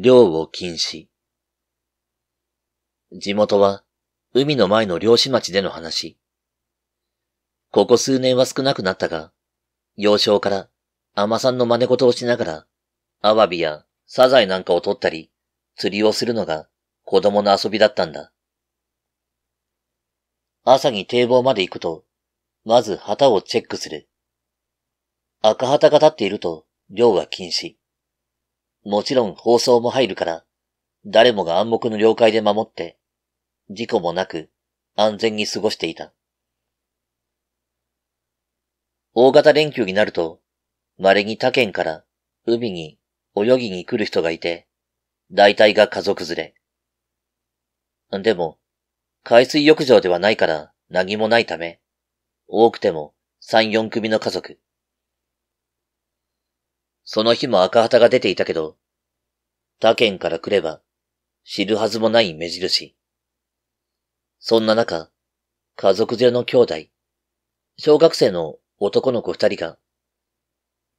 漁を禁止。地元は海の前の漁師町での話。ここ数年は少なくなったが、幼少から甘さんの真似事をしながら、アワビやサザエなんかを取ったり、釣りをするのが子供の遊びだったんだ。朝に堤防まで行くと、まず旗をチェックする。赤旗が立っていると、漁は禁止。もちろん放送も入るから、誰もが暗黙の了解で守って、事故もなく、安全に過ごしていた。大型連休になると、稀に他県から海に泳ぎに来る人がいて、大体が家族連れ。でも、海水浴場ではないから何もないため、多くても三四組の家族。その日も赤旗が出ていたけど、他県から来れば知るはずもない目印。そんな中、家族連れの兄弟、小学生の男の子二人が、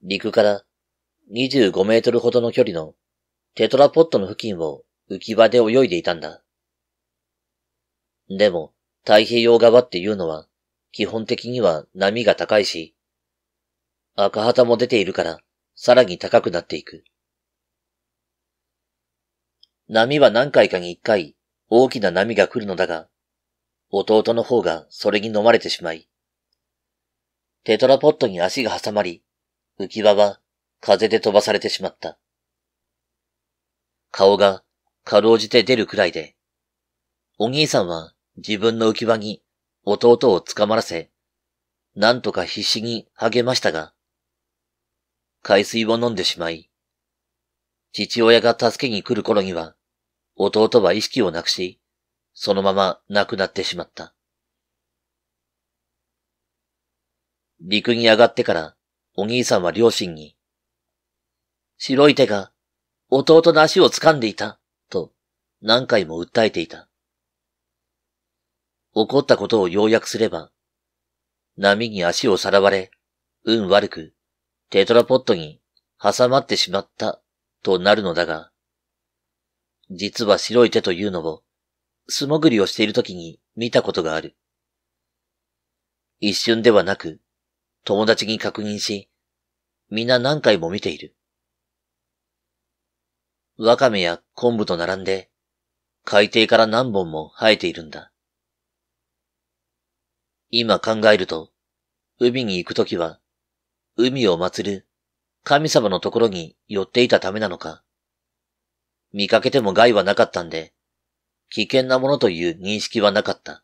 陸から25メートルほどの距離のテトラポットの付近を浮き場で泳いでいたんだ。でも、太平洋側っていうのは、基本的には波が高いし、赤旗も出ているから、さらに高くなっていく。波は何回かに一回、大きな波が来るのだが、弟の方がそれに飲まれてしまい、テトラポットに足が挟まり、浮き輪は風で飛ばされてしまった。顔がかろうじて出るくらいで、お兄さんは自分の浮き輪に弟を捕まらせ、なんとか必死に励ましたが、海水を飲んでしまい、父親が助けに来る頃には、弟は意識をなくし、そのまま亡くなってしまった。陸に上がってから、お兄さんは両親に、白い手が弟の足を掴んでいた、と何回も訴えていた。怒ったことを要約すれば、波に足をさらわれ、運悪く、テトラポットに挟まってしまった、となるのだが、実は白い手というのを、素潜りをしている時に見たことがある。一瞬ではなく、友達に確認し、皆何回も見ている。ワカメや昆布と並んで、海底から何本も生えているんだ。今考えると、海に行くときは、海を祀る神様のところに寄っていたためなのか。見かけても害はなかったんで、危険なものという認識はなかった。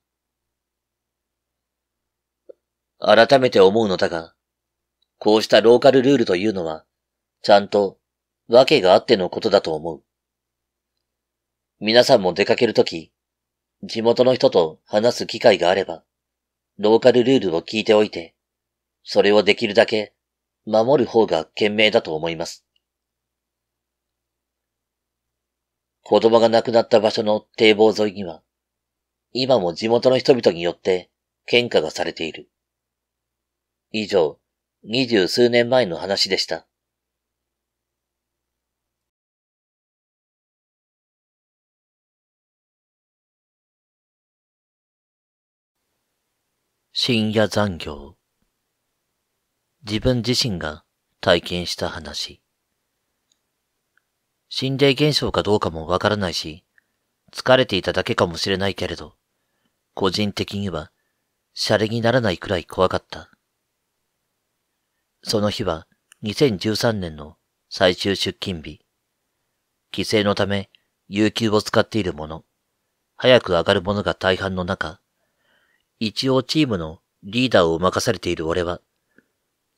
改めて思うのだが、こうしたローカルルールというのは、ちゃんと、訳があってのことだと思う。皆さんも出かけるとき、地元の人と話す機会があれば、ローカルルールを聞いておいて、それをできるだけ守る方が賢明だと思います。子供が亡くなった場所の堤防沿いには、今も地元の人々によって喧嘩がされている。以上、二十数年前の話でした。深夜残業。自分自身が体験した話。心霊現象かどうかもわからないし、疲れていただけかもしれないけれど、個人的には、シャレにならないくらい怖かった。その日は、2013年の最終出勤日。帰省のため、有給を使っている者、早く上がる者が大半の中、一応チームのリーダーを任されている俺は、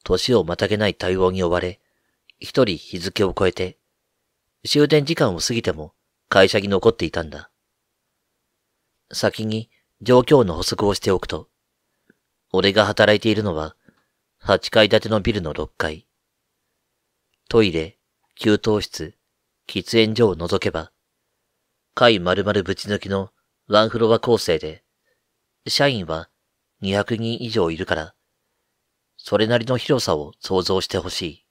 年をまたげない対応に追われ、一人日付を超えて、終電時間を過ぎても会社に残っていたんだ。先に状況の補足をしておくと、俺が働いているのは8階建てのビルの6階。トイレ、給湯室、喫煙所を除けば、階丸々ぶち抜きのワンフロア構成で、社員は200人以上いるから、それなりの広さを想像してほしい。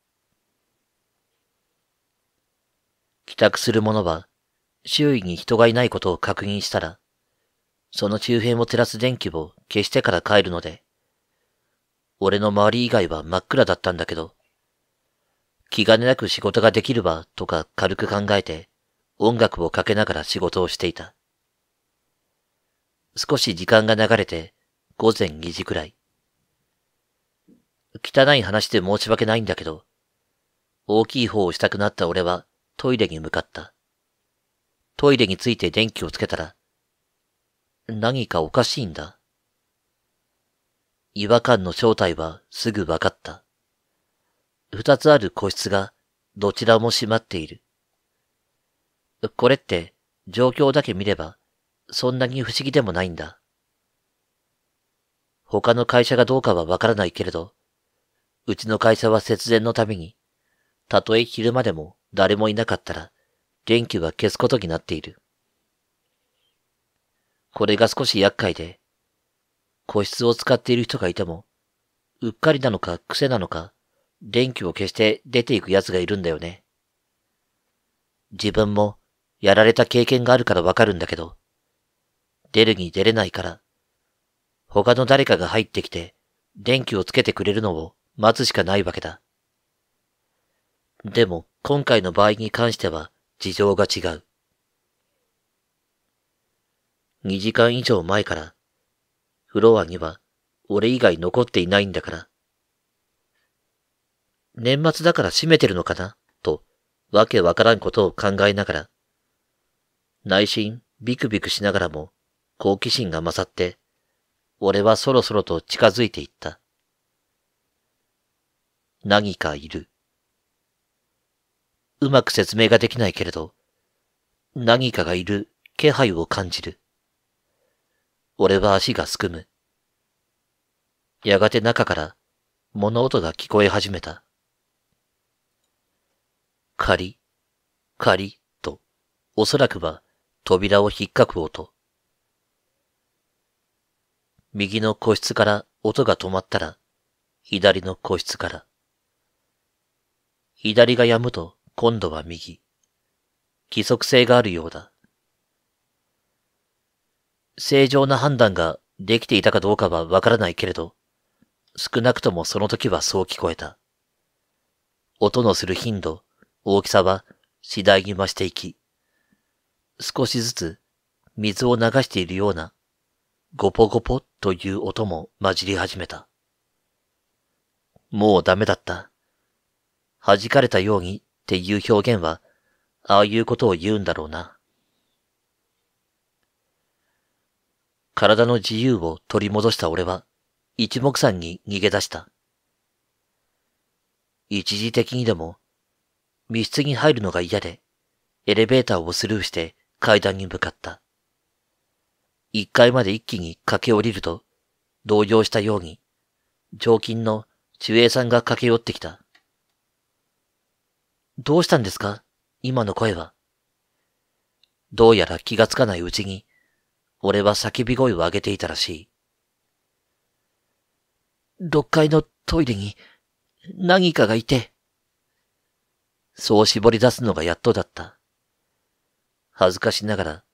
帰宅する者は、周囲に人がいないことを確認したら、その周辺を照らす電気を消してから帰るので、俺の周り以外は真っ暗だったんだけど、気兼ねなく仕事ができるわとか軽く考えて音楽をかけながら仕事をしていた。少し時間が流れて午前2時くらい。汚い話で申し訳ないんだけど、大きい方をしたくなった俺はトイレに向かった。トイレについて電気をつけたら、何かおかしいんだ。違和感の正体はすぐわかった。二つある個室がどちらも閉まっている。これって状況だけ見ればそんなに不思議でもないんだ。他の会社がどうかはわからないけれど、うちの会社は節電のために、たとえ昼間でも誰もいなかったら、電気は消すことになっている。これが少し厄介で、個室を使っている人がいても、うっかりなのか癖なのか、電気を消して出ていく奴がいるんだよね。自分もやられた経験があるからわかるんだけど、出るに出れないから、他の誰かが入ってきて電気をつけてくれるのを待つしかないわけだ。でも、今回の場合に関しては事情が違う。2時間以上前から、フロアには俺以外残っていないんだから。年末だから閉めてるのかなと、わけわからんことを考えながら、内心ビクビクしながらも好奇心が勝って、俺はそろそろと近づいていった。何かいる。うまく説明ができないけれど、何かがいる気配を感じる。俺は足がすくむ。やがて中から物音が聞こえ始めた。カリ、カリと、おそらくは扉を引っかく音。右の個室から音が止まったら、左の個室から。左が止むと、今度は右。規則性があるようだ。正常な判断ができていたかどうかはわからないけれど、少なくともその時はそう聞こえた。音のする頻度、大きさは次第に増していき、少しずつ水を流しているような、ゴポゴポという音も混じり始めた。もうダメだった。弾かれたようにっていう表現は、ああいうことを言うんだろうな。体の自由を取り戻した俺は、一目散に逃げ出した。一時的にでも、密室に入るのが嫌で、エレベーターをスルーして階段に向かった。一階まで一気に駆け下りると、動揺したように、常勤の中衛さんが駆け寄ってきた。どうしたんですか今の声は。どうやら気がつかないうちに、俺は叫び声を上げていたらしい。6階のトイレに何かがいて。そう絞り出すのがやっとだった。恥ずかしながら、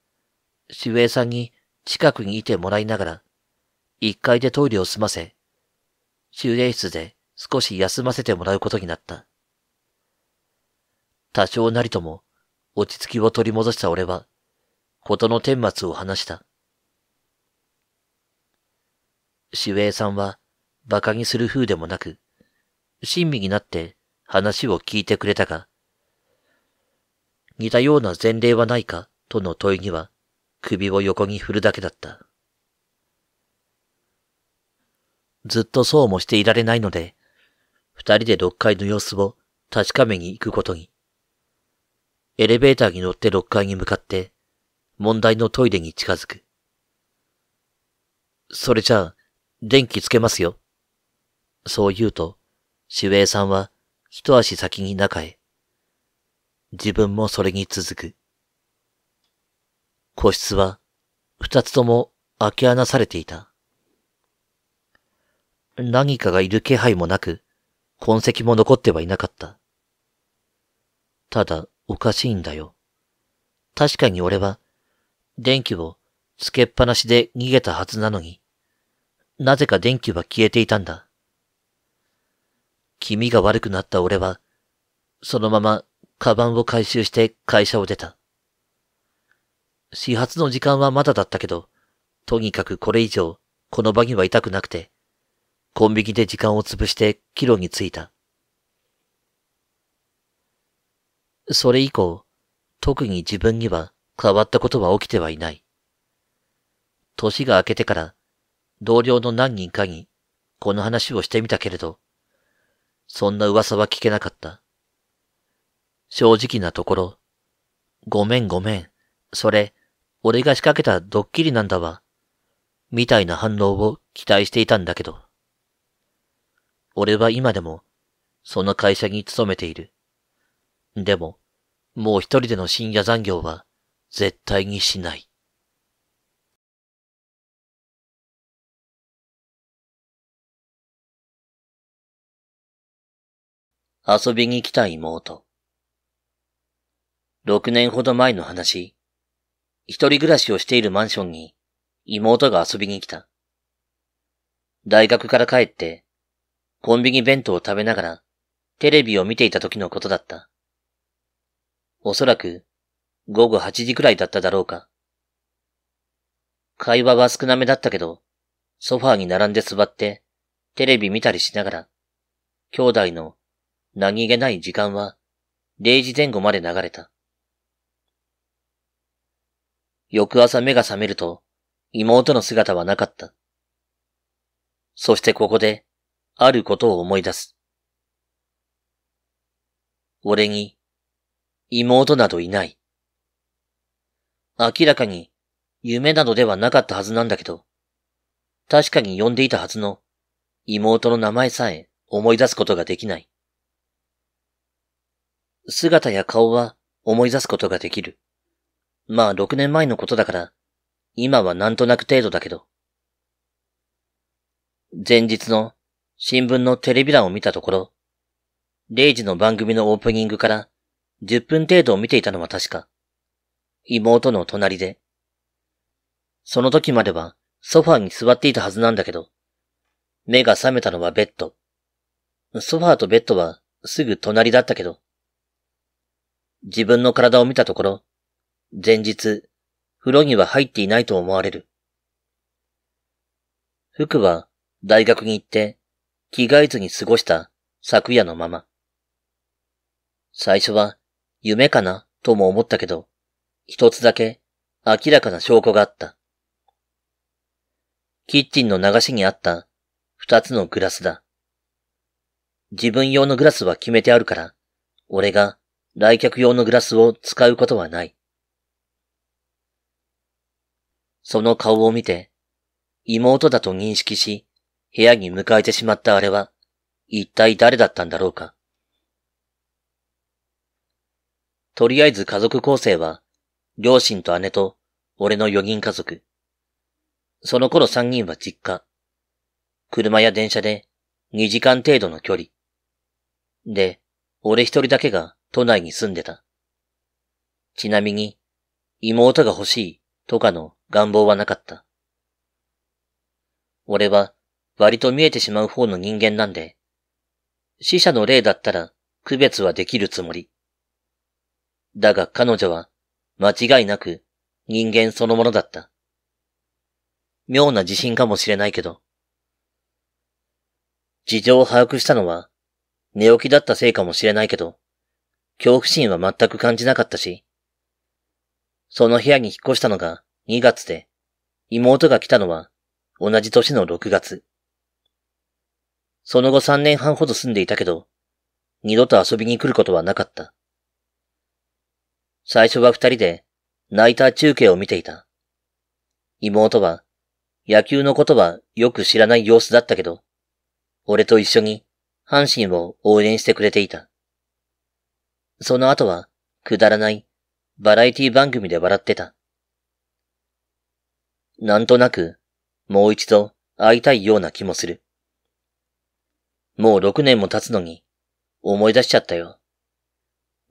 守衛さんに近くにいてもらいながら、1階でトイレを済ませ、修練室で少し休ませてもらうことになった。多少なりとも落ち着きを取り戻した俺は、ことの顛末を話した。ェイさんは、馬鹿にする風でもなく、親身になって話を聞いてくれたが、似たような前例はないかとの問いには、首を横に振るだけだった。ずっとそうもしていられないので、二人で六階の様子を確かめに行くことに。エレベーターに乗って6階に向かって、問題のトイレに近づく。それじゃあ、電気つけますよ。そう言うと、守衛さんは一足先に中へ。自分もそれに続く。個室は二つとも開け放されていた。何かがいる気配もなく、痕跡も残ってはいなかった。ただ、おかしいんだよ。確かに俺は、電気をつけっぱなしで逃げたはずなのに、なぜか電気は消えていたんだ。気味が悪くなった俺は、そのままカバンを回収して会社を出た。始発の時間はまだだったけど、とにかくこれ以上この場にはいたくなくて、コンビニで時間を潰して帰路に着いた。それ以降、特に自分には変わったことは起きてはいない。年が明けてから、同僚の何人かに、この話をしてみたけれど、そんな噂は聞けなかった。正直なところ、ごめんごめん、それ、俺が仕掛けたドッキリなんだわ、みたいな反応を期待していたんだけど。俺は今でも、その会社に勤めている。でも、もう一人での深夜残業は絶対にしない。遊びに来た妹。六年ほど前の話、一人暮らしをしているマンションに妹が遊びに来た。大学から帰って、コンビニ弁当を食べながらテレビを見ていた時のことだった。おそらく午後8時くらいだっただろうか。会話は少なめだったけど、ソファーに並んで座ってテレビ見たりしながら、兄弟の何気ない時間は0時前後まで流れた。翌朝目が覚めると妹の姿はなかった。そしてここであることを思い出す。俺に妹などいない。明らかに夢などではなかったはずなんだけど、確かに呼んでいたはずの妹の名前さえ思い出すことができない。姿や顔は思い出すことができる。まあ6年前のことだから、今はなんとなく程度だけど。前日の新聞のテレビ欄を見たところ、0時の番組のオープニングから10分程度見ていたのは確か。妹の隣で。その時まではソファーに座っていたはずなんだけど、目が覚めたのはベッド。ソファーとベッドはすぐ隣だったけど、自分の体を見たところ、前日、風呂には入っていないと思われる。服は大学に行って着替えずに過ごした昨夜のまま。最初は夢かなとも思ったけど、一つだけ明らかな証拠があった。キッチンの流しにあった二つのグラスだ。自分用のグラスは決めてあるから、俺が来客用のグラスを使うことはない。その顔を見て、妹だと認識し、部屋に迎えてしまったあれは、一体誰だったんだろうか。とりあえず家族構成は、両親と姉と俺の四人家族。その頃三人は実家。車や電車で二時間程度の距離。で、俺一人だけが都内に住んでた。ちなみに、妹が欲しいとかの願望はなかった。俺は割と見えてしまう方の人間なんで、死者の霊だったら区別はできるつもり。だが彼女は、間違いなく人間そのものだった。妙な自信かもしれないけど。事情を把握したのは、寝起きだったせいかもしれないけど、恐怖心は全く感じなかったし、その部屋に引っ越したのが2月で、妹が来たのは同じ年の6月。その後3年半ほど住んでいたけど、二度と遊びに来ることはなかった。最初は二人でナイター中継を見ていた。妹は野球のことはよく知らない様子だったけど、俺と一緒に阪神を応援してくれていた。その後はくだらないバラエティ番組で笑ってた。なんとなくもう一度会いたいような気もする。もう六年も経つのに思い出しちゃったよ。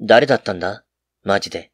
誰だったんだマジで。